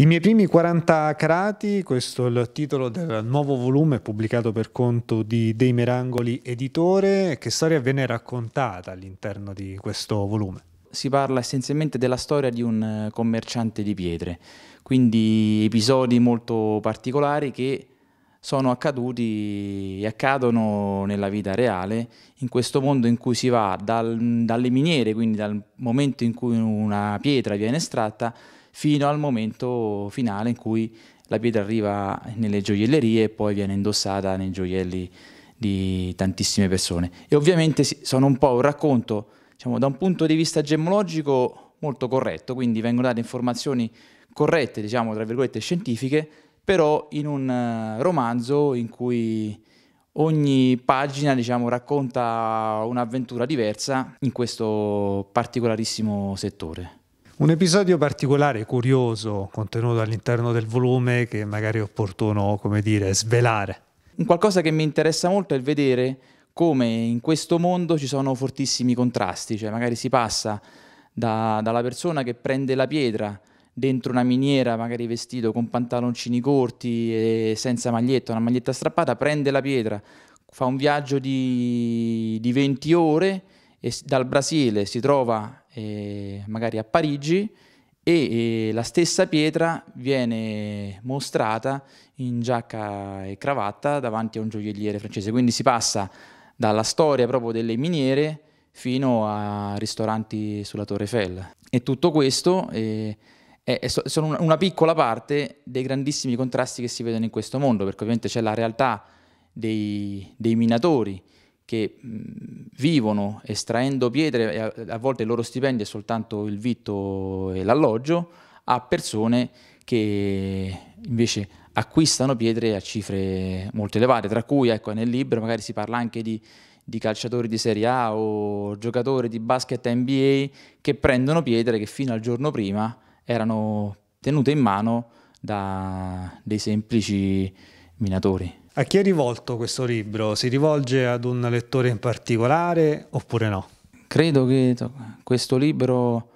I miei primi 40 crati, questo è il titolo del nuovo volume pubblicato per conto di Dei Merangoli Editore. Che storia viene raccontata all'interno di questo volume? si parla essenzialmente della storia di un eh, commerciante di pietre, quindi episodi molto particolari che sono accaduti e accadono nella vita reale, in questo mondo in cui si va dal, dalle miniere, quindi dal momento in cui una pietra viene estratta, fino al momento finale in cui la pietra arriva nelle gioiellerie e poi viene indossata nei gioielli di tantissime persone. E ovviamente sono un po' un racconto, diciamo, da un punto di vista gemmologico molto corretto, quindi vengono date informazioni corrette, diciamo, tra virgolette scientifiche, però in un eh, romanzo in cui ogni pagina diciamo, racconta un'avventura diversa in questo particolarissimo settore. Un episodio particolare, curioso, contenuto all'interno del volume che magari è opportuno, come dire, svelare. Un qualcosa che mi interessa molto è vedere come in questo mondo ci sono fortissimi contrasti, cioè magari si passa da, dalla persona che prende la pietra dentro una miniera, magari vestito con pantaloncini corti e senza maglietta, una maglietta strappata, prende la pietra, fa un viaggio di, di 20 ore e dal Brasile si trova eh, magari a Parigi e eh, la stessa pietra viene mostrata in giacca e cravatta davanti a un gioielliere francese. Quindi si passa dalla storia proprio delle miniere fino a ristoranti sulla Torre Eiffel. E tutto questo eh, è, è, sono una piccola parte dei grandissimi contrasti che si vedono in questo mondo, perché ovviamente c'è la realtà dei, dei minatori, che vivono estraendo pietre, e a volte il loro stipendio è soltanto il vitto e l'alloggio, a persone che invece acquistano pietre a cifre molto elevate, tra cui ecco, nel libro magari si parla anche di, di calciatori di Serie A o giocatori di basket NBA che prendono pietre che fino al giorno prima erano tenute in mano da dei semplici minatori. A chi è rivolto questo libro? Si rivolge ad un lettore in particolare oppure no? Credo che questo libro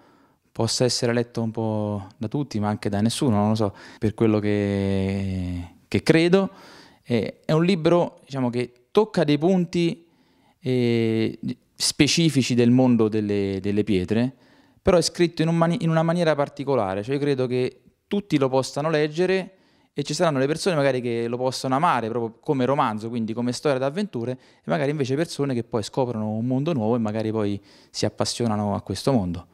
possa essere letto un po' da tutti, ma anche da nessuno, non lo so, per quello che, che credo. è un libro diciamo, che tocca dei punti eh, specifici del mondo delle, delle, pietre, però è scritto in, un in una maniera particolare, cioè io credo che tutti lo possano leggere e ci saranno le persone magari che lo possono amare proprio come romanzo, quindi come storia d'avventure, e magari invece persone che poi scoprono un mondo nuovo e magari poi si appassionano a questo mondo.